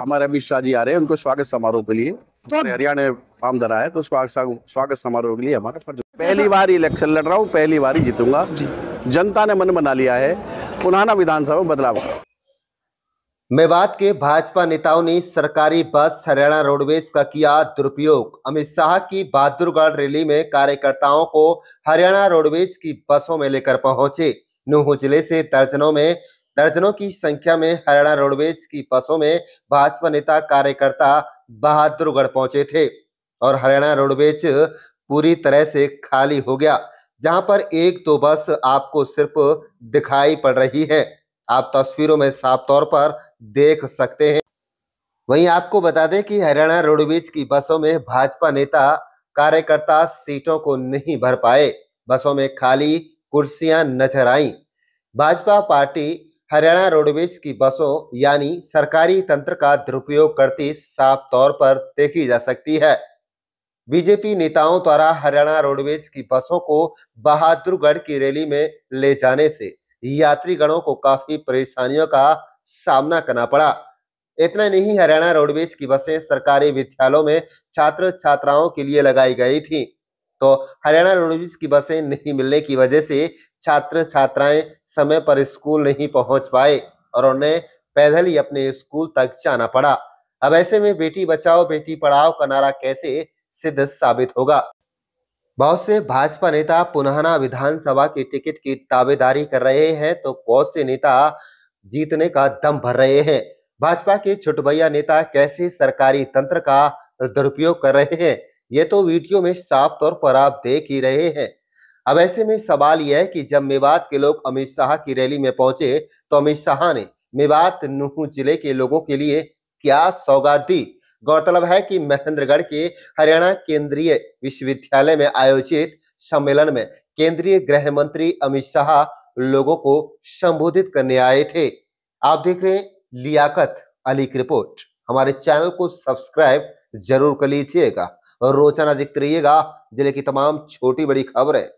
हमारे अमित शाह जी आ रहे हैं उनको स्वागत समारोह के लिए तो- हरियाणा आम धरा है तो स्वागत समारोह के लिए हमारा फर्ज अच्छा। पहली बार इलेक्शन लड़ रहा हूँ पहली बार जीतूंगा जनता ने मन बना लिया है पुराना विधानसभा बदलाव मेवात के भाजपा नेताओं ने सरकारी बस हरियाणा रोडवेज का किया दुरुपयोग अमित शाह की बहादुरगढ़ रैली में कार्यकर्ताओं को हरियाणा रोडवेज की बसों में लेकर पहुंचे नूह जिले से दर्जनों में दर्जनों की संख्या में हरियाणा रोडवेज की बसों में भाजपा नेता कार्यकर्ता बहादुरगढ़ पहुंचे थे और हरियाणा रोडवेज पूरी तरह से खाली हो गया जहां पर एक दो बस आपको सिर्फ दिखाई पड़ रही है आप तस्वीरों में साफ तौर पर देख सकते हैं वहीं आपको बता दें कि हरियाणा रोडवेज की बसों में भाजपा नेता कार्यकर्ता सीटों को नहीं भर पाए बसों में खाली कुर्सियां नजर आई भाजपा पार्टी हरियाणा रोडवेज की बसों यानी सरकारी तंत्र का दुरुपयोग करती साफ तौर पर देखी जा सकती है बीजेपी नेताओं द्वारा हरियाणा रोडवेज की बसों को बहादुरगढ़ की रैली में ले जाने से यात्रीगणों को काफी परेशानियों का सामना करना पड़ा इतना नहीं हरियाणा रोडवेज की बसें सरकारी विद्यालयों में छात्र छात्राओं के लिए लगाई गई थी तो हरियाणा रोडवेज की बसें नहीं मिलने की वजह से छात्र छात्राएं समय पर स्कूल नहीं पहुंच पाए और उन्हें पैदल ही अपने स्कूल तक जाना पड़ा अब ऐसे में बेटी बचाओ बेटी पढ़ाओ का नारा कैसे सिद्ध साबित होगा बहुत से भाजपा नेता पुनहाना विधानसभा की टिकट की दावेदारी कर रहे हैं तो बहुत से नेता जीतने का दम भर रहे हैं भाजपा के छुटभैया नेता कैसे सरकारी तंत्र का दुरुपयोग कर रहे हैं ये तो वीडियो में साफ तौर पर आप देख ही रहे हैं अब ऐसे में सवाल यह है कि जब मेवात के लोग अमित शाह की रैली में पहुंचे तो अमित शाह ने मेवात नूह जिले के लोगों के लिए क्या सौगात दी गौरतलब है कि महेंद्रगढ़ के हरियाणा केंद्रीय विश्वविद्यालय में आयोजित सम्मेलन में केंद्रीय गृह मंत्री अमित शाह लोगों को संबोधित करने आए थे आप देख रहे हैं लियाकत अली की रिपोर्ट हमारे चैनल को सब्सक्राइब जरूर कर लीजिएगा और रोजाना देखते रहिएगा जिले की तमाम छोटी बड़ी खबरें